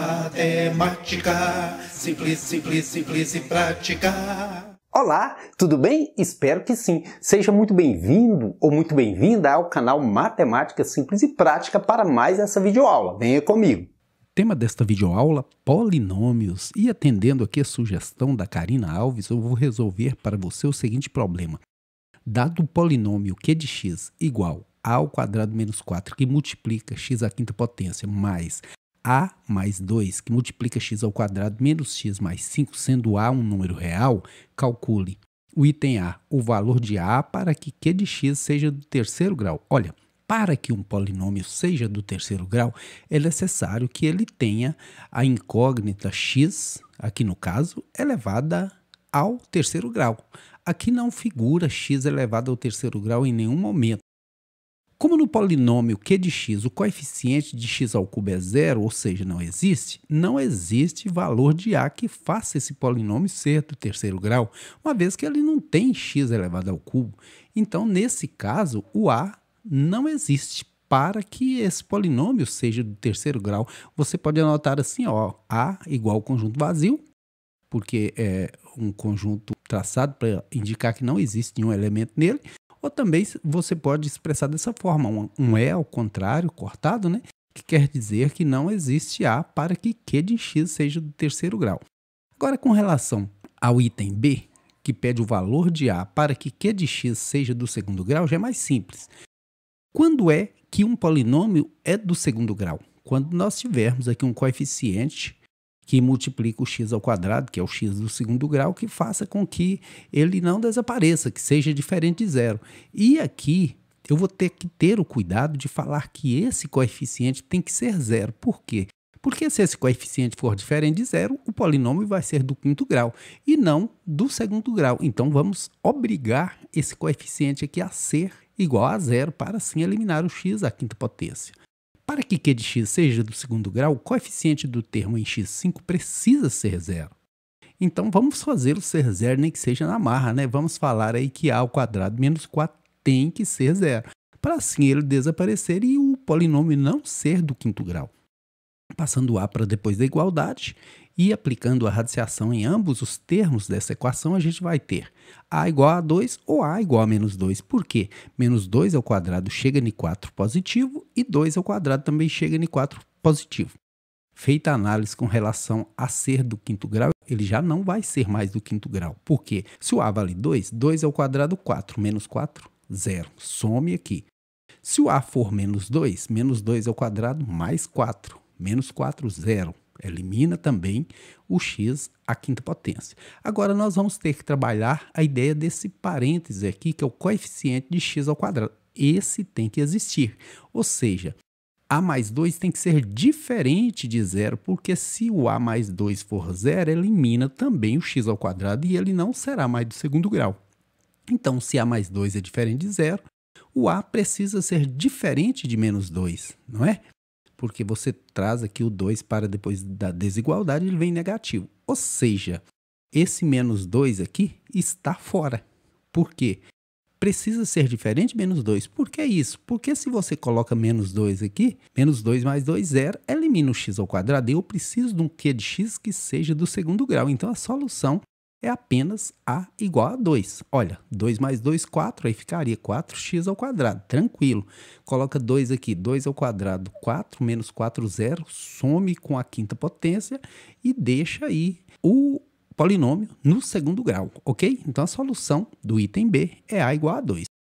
matemática, simples, simples, simples e prática. Olá, tudo bem? Espero que sim. Seja muito bem-vindo ou muito bem-vinda ao canal Matemática Simples e Prática para mais essa videoaula. Venha comigo. Tema desta videoaula, polinômios. E atendendo aqui a sugestão da Karina Alves, eu vou resolver para você o seguinte problema. Dado o polinômio q é de x igual a ao quadrado menos 4, que multiplica x à quinta potência, mais a mais 2, que multiplica x ao quadrado menos x mais 5, sendo a um número real, calcule o item a, o valor de a para que q de x seja do terceiro grau. Olha, para que um polinômio seja do terceiro grau, é necessário que ele tenha a incógnita x, aqui no caso, elevada ao terceiro grau. Aqui não figura x elevado ao terceiro grau em nenhum momento. Como no polinômio q de x o coeficiente de x ao cubo é zero, ou seja, não existe, não existe valor de a que faça esse polinômio ser do terceiro grau, uma vez que ele não tem x elevado ao cubo. Então, nesse caso, o a não existe. Para que esse polinômio seja do terceiro grau, você pode anotar assim, ó, a igual ao conjunto vazio, porque é um conjunto traçado para indicar que não existe nenhum elemento nele, ou também você pode expressar dessa forma, um, um é ao contrário, cortado, né? que quer dizer que não existe A para que Q de X seja do terceiro grau. Agora, com relação ao item B, que pede o valor de A para que Q de X seja do segundo grau, já é mais simples. Quando é que um polinômio é do segundo grau? Quando nós tivermos aqui um coeficiente que multiplica o x ao quadrado, que é o x do segundo grau, que faça com que ele não desapareça, que seja diferente de zero. E aqui eu vou ter que ter o cuidado de falar que esse coeficiente tem que ser zero. Por quê? Porque se esse coeficiente for diferente de zero, o polinômio vai ser do quinto grau e não do segundo grau. Então vamos obrigar esse coeficiente aqui a ser igual a zero para assim eliminar o x à quinta potência. Para que Q de x seja do segundo grau, o coeficiente do termo em x5 precisa ser zero. Então vamos fazê-lo ser zero, nem que seja na marra, né? Vamos falar aí que a ao quadrado menos 4 tem que ser zero, para assim ele desaparecer e o polinômio não ser do quinto grau passando o A para depois da igualdade e aplicando a radiciação em ambos os termos dessa equação, a gente vai ter A igual a 2 ou A igual a menos 2. Por quê? Menos 2 ao quadrado chega em 4 positivo e 2 ao quadrado também chega em 4 positivo. Feita a análise com relação a ser do quinto grau, ele já não vai ser mais do quinto grau. Por quê? Se o A vale 2, 2 ao quadrado 4, menos 4, 0. Some aqui. Se o A for menos 2, menos 2 ao quadrado mais 4, menos 4, zero. Elimina também o x à quinta potência. Agora, nós vamos ter que trabalhar a ideia desse parêntese aqui, que é o coeficiente de x ao quadrado. Esse tem que existir. Ou seja, a mais 2 tem que ser diferente de zero, porque se o a mais 2 for zero, elimina também o x ao quadrado e ele não será mais do segundo grau. Então, se a mais 2 é diferente de zero, o a precisa ser diferente de menos 2, não é? porque você traz aqui o 2 para depois da desigualdade, ele vem negativo. Ou seja, esse menos 2 aqui está fora. Por quê? Precisa ser diferente menos 2. Por que isso? Porque se você coloca menos 2 aqui, menos 2 mais 2, zero, elimina o x ao quadrado. E Eu preciso de um q de x que seja do segundo grau. Então a solução é apenas a igual a 2. Olha, 2 mais 2, 4, aí ficaria 4x ao quadrado, tranquilo. Coloca 2 aqui, 2 ao quadrado, 4 menos 4, 0, some com a quinta potência e deixa aí o polinômio no segundo grau, ok? Então a solução do item B é a igual a 2.